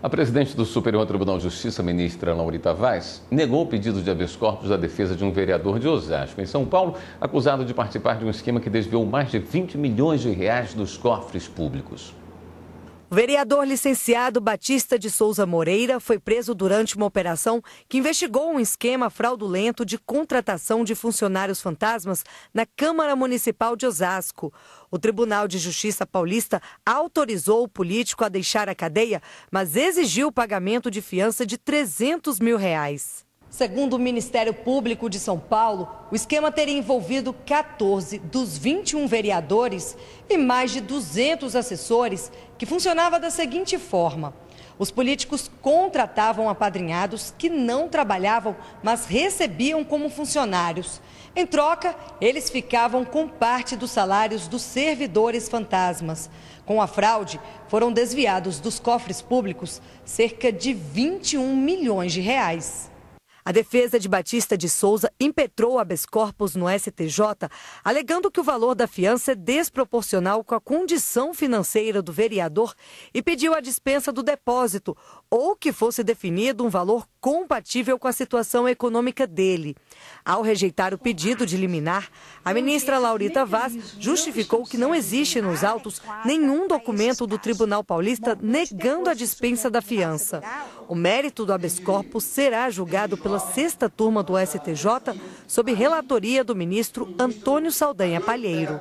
A presidente do Superior Tribunal de Justiça, ministra Laurita Vaz, negou o pedido de habeas corpus da defesa de um vereador de Osasco, em São Paulo, acusado de participar de um esquema que desviou mais de 20 milhões de reais dos cofres públicos. O vereador licenciado Batista de Souza Moreira foi preso durante uma operação que investigou um esquema fraudulento de contratação de funcionários fantasmas na Câmara Municipal de Osasco. O Tribunal de Justiça Paulista autorizou o político a deixar a cadeia, mas exigiu o pagamento de fiança de 300 mil reais. Segundo o Ministério Público de São Paulo, o esquema teria envolvido 14 dos 21 vereadores e mais de 200 assessores, que funcionava da seguinte forma: os políticos contratavam apadrinhados que não trabalhavam, mas recebiam como funcionários. Em troca, eles ficavam com parte dos salários dos servidores fantasmas. Com a fraude, foram desviados dos cofres públicos cerca de 21 milhões de reais. A defesa de Batista de Souza impetrou a habeas corpus no STJ, alegando que o valor da fiança é desproporcional com a condição financeira do vereador e pediu a dispensa do depósito ou que fosse definido um valor compatível com a situação econômica dele. Ao rejeitar o pedido de liminar, a ministra Laurita Vaz justificou que não existe nos autos nenhum documento do Tribunal Paulista negando a dispensa da fiança. O mérito do habeas corpus será julgado pela sexta turma do STJ, sob relatoria do ministro Antônio Saldanha Palheiro.